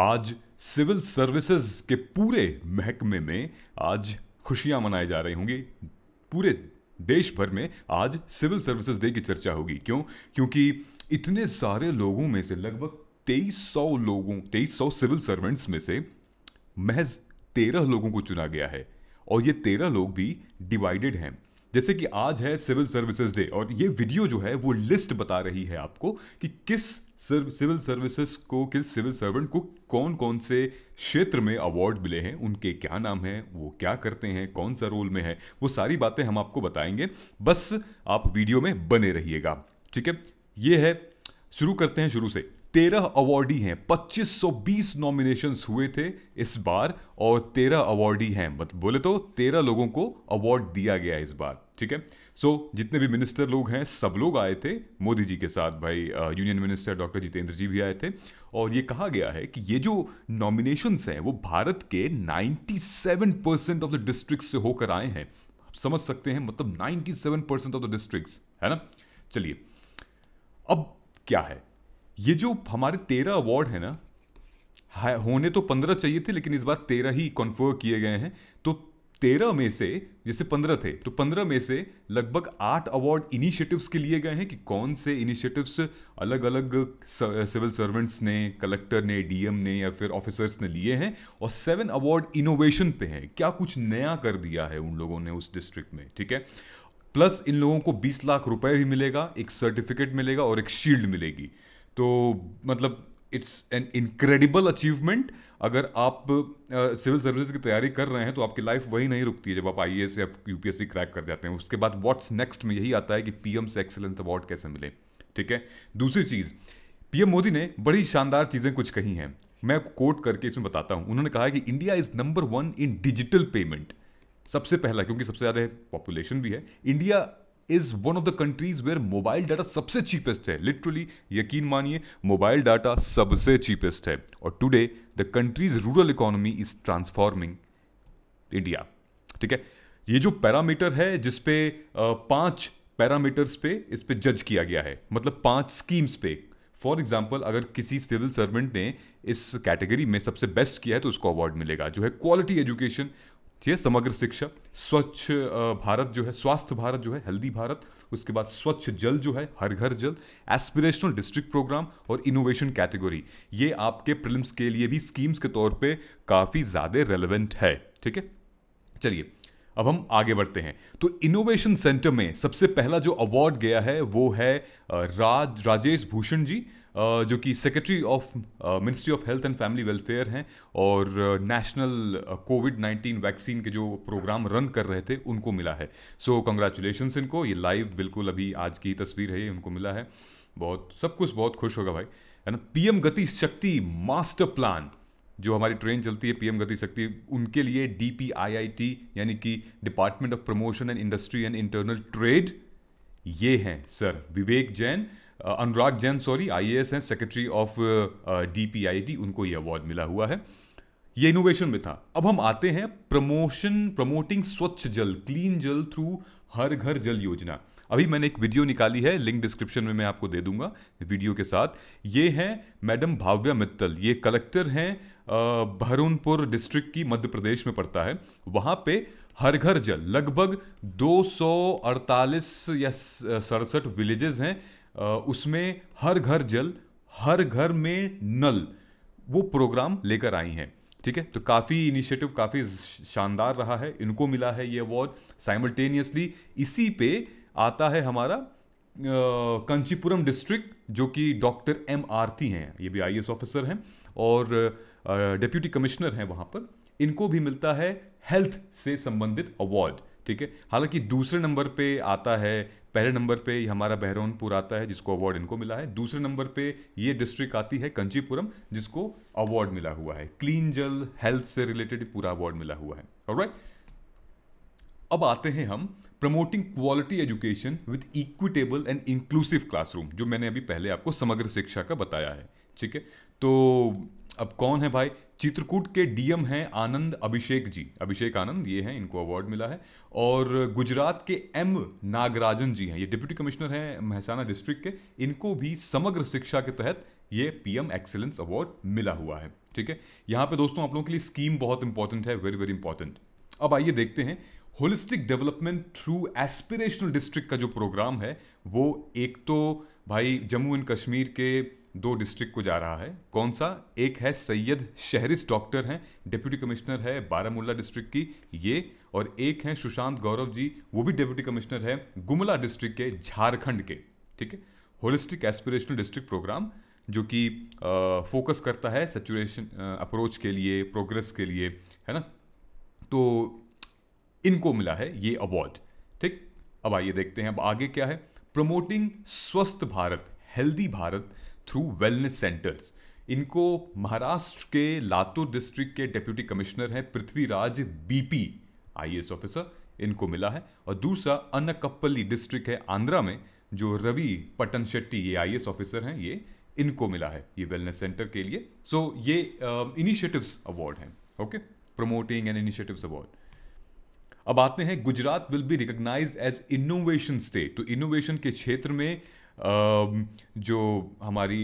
आज civil services के पूरे महकमे में आज खुशियां मनाई जा रही होंगी पूरे देश भर में आज सिविल सर्विसेज डे की चर्चा होगी क्यों क्योंकि इतने सारे लोगों में से लगभग तेईस सौ लोगों तेईस सौ सिविल सर्वेंट्स में से महज तेरह लोगों को चुना गया है और ये तेरह लोग भी डिवाइडेड हैं जैसे कि आज है सिविल सर्विसेज डे और ये वीडियो जो है वो लिस्ट बता रही है आपको कि किस सिविल सर्विसेज को किस सिविल सर्वेंट को कौन कौन से क्षेत्र में अवार्ड मिले हैं उनके क्या नाम हैं वो क्या करते हैं कौन सा रोल में है वो सारी बातें हम आपको बताएंगे बस आप वीडियो में बने रहिएगा ठीक है ये है शुरू करते हैं शुरू से तेरह अवार्डी हैं 2520 नॉमिनेशंस हुए थे इस बार और तेरह अवार्डी हैं मत बोले तो तेरह लोगों को अवार्ड दिया गया इस बार ठीक है सो so, जितने भी मिनिस्टर लोग हैं सब लोग आए थे मोदी जी के साथ भाई union minister doctor Jitendra ji भी आए थे और ये कहा गया है कि ये जो नॉमिनेशंस हैं वो भारत के 97 परसेंट ऑफ द डिस्ट्रिक्ट से होकर आए हैं आप समझ सकते हैं मतलब 97 परसेंट ऑफ द डिस्ट्रिक्ट है ना चलिए अब क्या है ये जो हमारे तेरह अवार्ड है ना होने तो पंद्रह चाहिए थे लेकिन इस बार तेरह ही कन्फर्म किए गए हैं तो तेरह में से जैसे पंद्रह थे तो पंद्रह में से लगभग आठ अवार्ड इनिशिएटिव्स के लिए गए हैं कि कौन से इनिशिएटिव्स अलग अलग सिविल सर्वेंट्स ने कलेक्टर ने डीएम ने या फिर ऑफिसर्स ने लिए हैं और सेवन अवार्ड इनोवेशन पे हैं क्या कुछ नया कर दिया है उन लोगों ने उस डिस्ट्रिक्ट में ठीक है प्लस इन लोगों को बीस लाख रुपए भी मिलेगा एक सर्टिफिकेट मिलेगा और एक शील्ड मिलेगी तो मतलब इट्स एन इनक्रेडिबल अचीवमेंट अगर आप सिविल uh, सर्विस की तैयारी कर रहे हैं तो आपकी लाइफ वही नहीं रुकती है जब आप आई या यूपीएससी क्रैक कर जाते हैं उसके बाद व्हाट्स नेक्स्ट में यही आता है कि पीएम से एक्सेलेंस अवार्ड कैसे मिले ठीक है दूसरी चीज़ पीएम मोदी ने बड़ी शानदार चीज़ें कुछ कही हैं मैं कोट करके इसमें बताता हूं उन्होंने कहा कि India is number one in digital payment सबसे पहला क्योंकि सबसे ज़्यादा पॉपुलेशन भी है India is one of the countries where mobile data सबसे चीपेस्ट है लिटरली यकीन मानिए मोबाइल डाटा सबसे चीपेस्ट है और today the country's rural economy is transforming India ठीक है ये जो पैरामीटर है जिसपे पांच पैरामीटर्स पे इस पे जज किया गया है मतलब पांच स्कीम्स पे फॉर एग्जाम्पल अगर किसी सिविल सर्वेंट ने इस कैटेगरी में सबसे बेस्ट किया है तो उसको अवार्ड मिलेगा जो है क्वालिटी एजुकेशन ठीक है समग्र शिक्षा स्वच्छ भारत जो है स्वास्थ्य भारत जो है हेल्दी भारत उसके बाद स्वच्छ जल जो है Har Ghar Jal aspirational district programme और इनोवेशन कैटेगरी ये आपके प्रिलिम्स के लिए भी स्कीम्स के तौर पे काफ़ी ज़्यादा रेलिवेंट है ठीक है चलिए अब हम आगे बढ़ते हैं तो इनोवेशन सेंटर में सबसे पहला जो अवार्ड गया है वो है राज राजेश भूषण जी जो कि secretary of ministry of health and family welfare हैं और नेशनल कोविड नाइन्टीन वैक्सीन के जो प्रोग्राम रन कर रहे थे उनको मिला है सो so, कंग्रेचुलेशन इनको ये लाइव बिल्कुल अभी आज की तस्वीर है ये उनको मिला है बहुत सब कुछ बहुत खुश होगा भाई है ना पीएम गति शक्ति मास्टर प्लान जो हमारी ट्रेन चलती है पीएम गति शक्ति उनके लिए डीपीआईआईटी यानी कि department of promotion and industry and internal trade ये हैं sir Vivek Jain Anurag Jain sorry IAS हैं सेक्रेटरी ऑफ डीपीआईटी उनको ये अवार्ड मिला हुआ है ये इनोवेशन में था अब हम आते हैं प्रमोशन प्रमोटिंग स्वच्छ जल क्लीन जल थ्रू हर घर जल योजना अभी मैंने एक वीडियो निकाली है लिंक डिस्क्रिप्शन में मैं आपको दे दूंगा वीडियो के साथ ये हैं मैडम भाव्या मित्तल ये कलेक्टर हैं भरूनपुर डिस्ट्रिक्ट की मध्य प्रदेश में पड़ता है वहाँ पे हर घर जल लगभग 248 या सड़सठ विलेजेस हैं उसमें हर घर जल हर घर में नल वो प्रोग्राम लेकर आई हैं ठीक है तो काफ़ी इनिशिएटिव काफ़ी शानदार रहा है इनको मिला है ये अवार्ड साइमल्टेनियसली इसी पे आता है हमारा कंचीपुरम डिस्ट्रिक्ट जो कि डॉक्टर एम आरती हैं ये भी आई ऑफिसर हैं और डिप्यूटी कमिश्नर हैं वहाँ पर इनको भी मिलता है हेल्थ से संबंधित अवार्ड ठीक है हालांकि दूसरे नंबर पे आता है पहले नंबर पे हमारा बहरौनपुर आता है जिसको अवार्ड इनको मिला है दूसरे नंबर पे ये डिस्ट्रिक्ट आती है कंचीपुरम जिसको अवार्ड मिला हुआ है क्लीन जल हेल्थ से रिलेटेड पूरा अवार्ड मिला हुआ है और राइट अब आते हैं हम promoting quality education with equitable and inclusive classroom जो मैंने अभी पहले आपको समग्र शिक्षा का बताया है ठीक है तो अब कौन है भाई चित्रकूट के डीएम हैं आनंद अभिषेक जी अभिषेक आनंद ये हैं इनको अवार्ड मिला है और गुजरात के एम नागराजन जी हैं ये डिप्यूटी कमिश्नर हैं महसाना डिस्ट्रिक्ट के इनको भी समग्र शिक्षा के तहत ये पीएम एक्सेलेंस अवार्ड मिला हुआ है ठीक है यहाँ पे दोस्तों आप लोगों के लिए स्कीम बहुत इंपॉर्टेंट है वेरी वेरी इंपॉर्टेंट अब आइए देखते हैं holistic development through aspirational district का जो प्रोग्राम है वो एक तो भाई जम्मू एंड कश्मीर के दो डिस्ट्रिक्ट को जा रहा है कौन सा एक है सैयद शहरिस डॉक्टर हैं डिप्यूटी कमिश्नर है बारामूला डिस्ट्रिक्ट की ये और एक हैं सुशांत गौरव जी वो भी डिप्यूटी कमिश्नर है गुमला डिस्ट्रिक्ट के झारखंड के ठीक है होलिस्टिक एस्पिरेशनल डिस्ट्रिक्ट प्रोग्राम जो कि फोकस करता है सेचुरेशन अप्रोच के लिए प्रोग्रेस के लिए है ना तो इनको मिला है ये अवार्ड ठीक अब आइए देखते हैं अब आगे क्या है प्रमोटिंग स्वस्थ Bharat healthy Bharat through wellness centres इनको महाराष्ट्र के लातूर डिस्ट्रिक्ट के डिप्यूटी कमिश्नर हैं पृथ्वीराज बीपी आईएएस ऑफिसर इनको मिला है और दूसरा अन्नकप्पली डिस्ट्रिक्ट है आंध्रा में जो रवि पटन शेट्टी ये आई ऑफिसर हैं ये इनको मिला है ये वेलनेस सेंटर के लिए सो so, ये इनिशिएटिव्स अवार्ड हैं okay promoting and initiatives award अब आते हैं Gujarat will be recognise as innovation state तो इनोवेशन के क्षेत्र में जो हमारी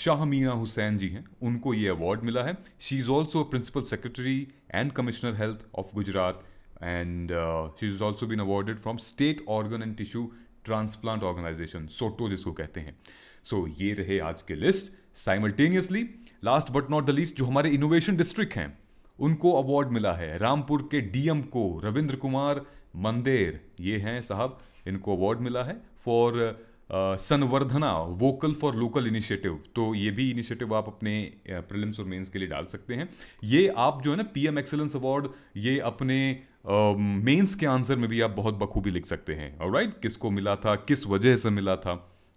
शाह मीना हुसैन जी हैं उनको ये अवार्ड मिला है she is also principal secretary and commissioner health of Gujarat and she is also been awarded from state organ and tissue transplant organisation SOTTO जिसको कहते हैं सो so, ये रहे आज के list simultaneously last but not the least जो हमारे innovation district हैं उनको अवार्ड मिला है रामपुर के डीएम को रविंद्र कुमार मंदेर ये हैं साहब इनको अवार्ड मिला है for Samvardhana vocal for local initiative तो ये भी इनिशिएटिव आप अपने प्रिलिम्स और मेंस के लिए डाल सकते हैं ये आप जो है ना पीएम एक्सेलेंस अवार्ड ये अपने मेंस uh, के आंसर में भी आप बहुत बखूबी लिख सकते हैं और राइट right? किसको मिला था किस वजह से मिला था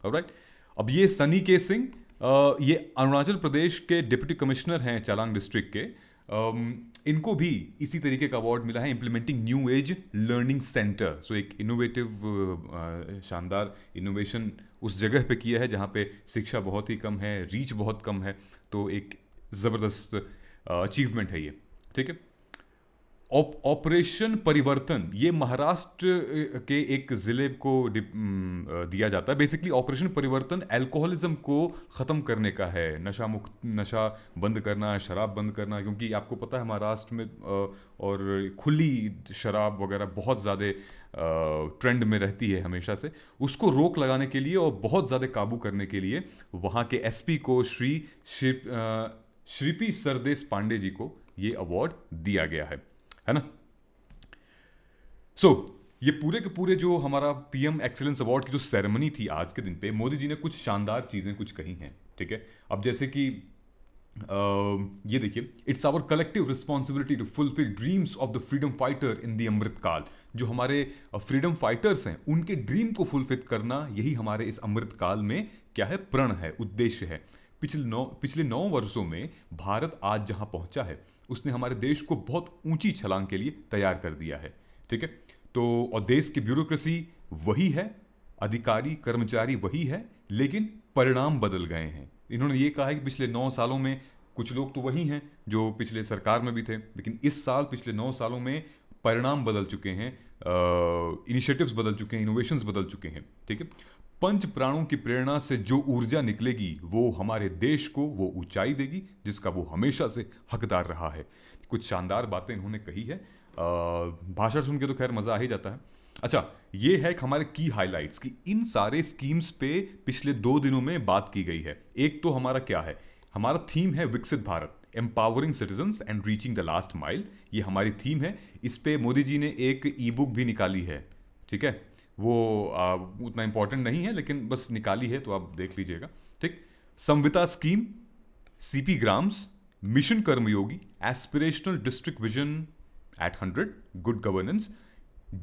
और राइट right? अब ये सनी के सिंह ये अरुणाचल प्रदेश के डिप्टी कमिश्नर हैं चालांग डिस्ट्रिक्ट के Um, इनको भी इसी तरीके का अवार्ड मिला है implementing new age learning centre so एक इनोवेटिव uh, uh, शानदार इनोवेशन उस जगह पे किया है जहाँ पे शिक्षा बहुत ही कम है रीच बहुत कम है तो एक ज़बरदस्त अचीवमेंट uh, है ये ठीक है ऑपरेशन उप, परिवर्तन ये महाराष्ट्र के एक ज़िले को दिया जाता है बेसिकली ऑपरेशन परिवर्तन अल्कोहलिज्म को ख़त्म करने का है नशा मुक्त नशा बंद करना शराब बंद करना क्योंकि आपको पता है महाराष्ट्र में और खुली शराब वगैरह बहुत ज़्यादा ट्रेंड में रहती है हमेशा से उसको रोक लगाने के लिए और बहुत ज़्यादा काबू करने के लिए वहाँ के एस को श्री श्रीपी सरदेश पांडे जी को ये अवार्ड दिया गया है है ना सो so, ये पूरे के पूरे जो हमारा पीएम एक्सेलेंस अवार्ड की जो सेरेमनी थी आज के दिन पे मोदी जी ने कुछ शानदार चीज़ें कुछ कही हैं ठीक है अब जैसे कि आ, ये देखिए it's our collective responsibility to fulfil dreams of the freedom fighter in the Amrit Kaal जो हमारे फ्रीडम फाइटर्स हैं उनके ड्रीम को फुलफिल करना यही हमारे इस अमृतकाल में क्या है प्रण है उद्देश्य है पिछले नौ पिछले नौ वर्षों में भारत आज जहां पहुंचा है उसने हमारे देश को बहुत ऊंची छलांग के लिए तैयार कर दिया है ठीक है तो और देश की ब्यूरोक्रेसी वही है अधिकारी कर्मचारी वही है लेकिन परिणाम बदल गए हैं इन्होंने ये कहा है कि पिछले नौ सालों में कुछ लोग तो वही हैं जो पिछले सरकार में भी थे लेकिन इस साल पिछले नौ सालों में परिणाम बदल चुके हैं इनिशिएटिव्स बदल चुके हैं इनोवेशंस बदल चुके हैं ठीक है पंच प्राणों की प्रेरणा से जो ऊर्जा निकलेगी वो हमारे देश को वो ऊंचाई देगी जिसका वो हमेशा से हकदार रहा है कुछ शानदार बातें इन्होंने कही है भाषा सुन के तो खैर मज़ा आ ही जाता है अच्छा ये है हमारे की हाइलाइट्स की इन सारे स्कीम्स पे पिछले दो दिनों में बात की गई है एक तो हमारा क्या है हमारा थीम है Viksit Bharat empowering citizen and reaching the last mile ये हमारी थीम है इस पर मोदी जी ने एक ई बुक भी निकाली है ठीक है वो आ, उतना इंपॉर्टेंट नहीं है लेकिन बस निकाली है तो आप देख लीजिएगा ठीक संविता scheme CPGRAMS mission Karmayogi aspirational district vision at hundred good governance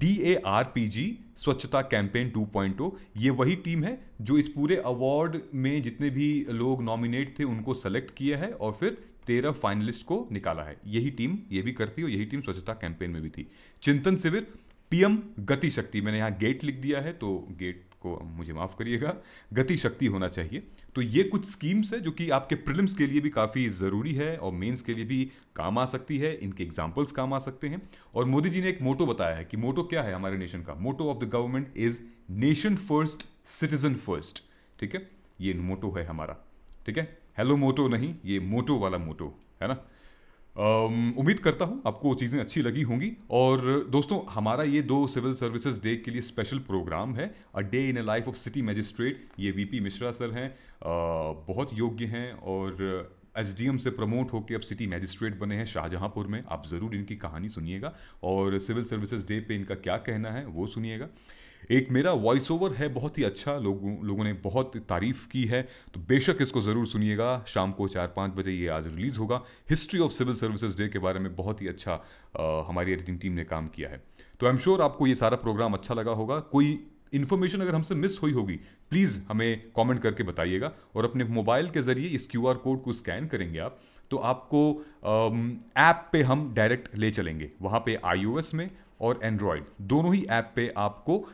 D A R P G Swachhata campaign two point two ये वही टीम है जो इस पूरे अवार्ड में जितने भी लोग नॉमिनेट थे उनको सेलेक्ट किया है और फिर तेरह फाइनलिस्ट को निकाला है यही टीम ये भी करती है और यही टीम स्वच्छता कैंपेन में भी थी चिंतन शिविर पीएम गति शक्ति मैंने यहाँ गेट लिख दिया है तो गेट को मुझे माफ़ करिएगा गति शक्ति होना चाहिए तो ये कुछ स्कीम्स है जो कि आपके प्रिलिम्स के लिए भी काफ़ी ज़रूरी है और मेंस के लिए भी काम आ सकती है इनके एग्जाम्पल्स काम आ सकते हैं और मोदी जी ने एक मोटो बताया है कि मोटो क्या है हमारे नेशन का motto of the government is nation first citizen first ठीक है ये मोटो है हमारा ठीक है हेलो मोटो नहीं ये मोटो वाला मोटो है ना उम्मीद करता हूँ आपको वो चीज़ें अच्छी लगी होंगी और दोस्तों हमारा ये दो सिविल सर्विसेज डे के लिए स्पेशल प्रोग्राम है a day in a life of city magistrate ये वीपी मिश्रा सर हैं बहुत योग्य हैं और एस डी एम से प्रमोट होकर अब सिटी मैजिस्ट्रेट बने हैं शाहजहाँपुर में आप ज़रूर इनकी कहानी सुनिएगा और सिविल सर्विसेज डे पे इनका क्या कहना है वो सुनिएगा एक मेरा वॉइस ओवर है बहुत ही अच्छा लोगों लोगों ने बहुत तारीफ़ की है तो बेशक इसको ज़रूर सुनिएगा शाम को चार पाँच बजे ये आज रिलीज़ होगा history of civil services day के बारे में बहुत ही अच्छा आ, हमारी एडिटिंग टीम ने काम किया है तो आई एम श्योर आपको ये सारा प्रोग्राम अच्छा लगा होगा कोई इन्फॉर्मेशन अगर हमसे मिस हुई होगी प्लीज़ हमें कमेंट करके बताइएगा और अपने मोबाइल के ज़रिए इस क्यू कोड को स्कैन करेंगे आप तो आपको ऐप पे हम डायरेक्ट ले चलेंगे वहाँ पे आई में और एंड्रॉयड दोनों ही ऐप पे आपको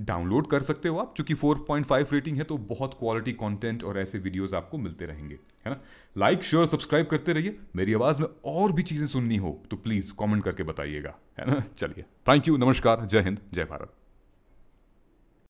डाउनलोड कर सकते हो आप चूंकि 4.5 रेटिंग है तो बहुत क्वालिटी कंटेंट और ऐसे वीडियोस आपको मिलते रहेंगे है ना लाइक शेयर सब्सक्राइब करते रहिए मेरी आवाज़ में और भी चीज़ें सुननी हो तो प्लीज़ कमेंट करके बताइएगा है ना चलिए थैंक यू नमस्कार जय हिंद जय भारत